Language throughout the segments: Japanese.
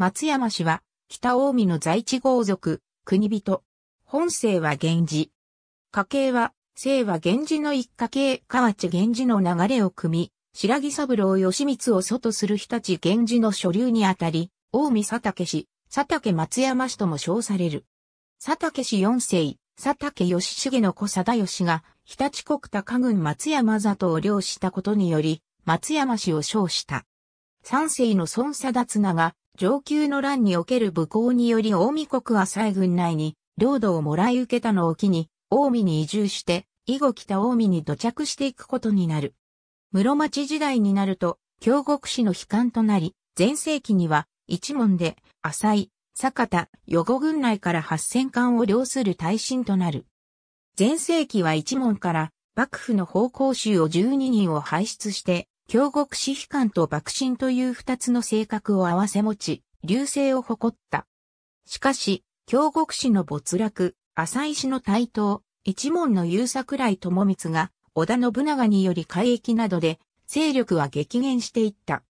松山氏は、北近江の在地豪族、国人。本姓は源氏。家系は、姓は源氏の一家系、河内源氏の流れを組み、白木三郎義光を祖とする日立源氏の所流にあたり、近江佐竹氏、佐竹松山氏とも称される。佐竹氏四世、佐竹義重の子貞義が、日立国高郡松山里を領したことにより、松山氏を称した。三世の孫貞綱が、上級の乱における武功により近江国浅西軍内に領土をもらい受けたのを機に、近江に移住して、以後北近江に土着していくことになる。室町時代になると、京極市の悲観となり、前世紀には、一門で、浅井、坂田、余語軍内から八千貫を領する大臣となる。前世紀は一門から、幕府の方向衆を12人を輩出して、京極指悲観と爆心という二つの性格を合わせ持ち、流星を誇った。しかし、京極氏の没落、浅井氏の台頭、一門の優桜井智光が、織田信長により改易などで、勢力は激減していった。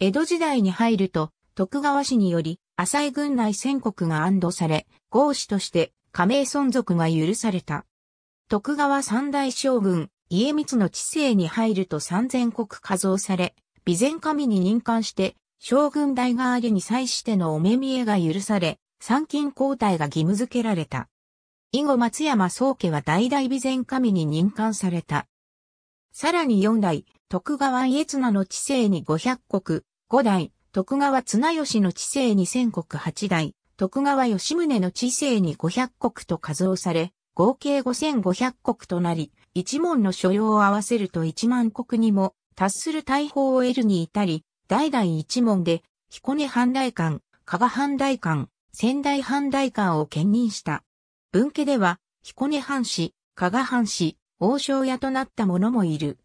江戸時代に入ると、徳川氏により、浅井軍内戦国が安堵され、合氏として加盟存続が許された。徳川三大将軍、家光の治世に入ると三千国加造され、備前神に任官して、将軍代替わりに際してのお目見えが許され、参勤交代が義務付けられた。以後松山宗家は代々備前神に任官された。さらに四代、徳川家綱の治世に五百国、五代、徳川綱吉の治世に千国八代、徳川吉宗の治世に五百国と加増され、合計五千五百国となり、一門の所要を合わせると一万国にも達する大砲を得るに至り、代々一門で、彦根藩大館、加賀藩大館、仙台藩大館を兼任した。文家では、彦根藩士、加賀藩士、王将屋となった者もいる。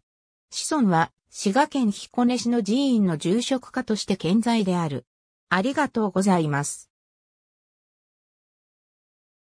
子孫は、滋賀県彦根市の寺院の住職家として健在である。ありがとうございます。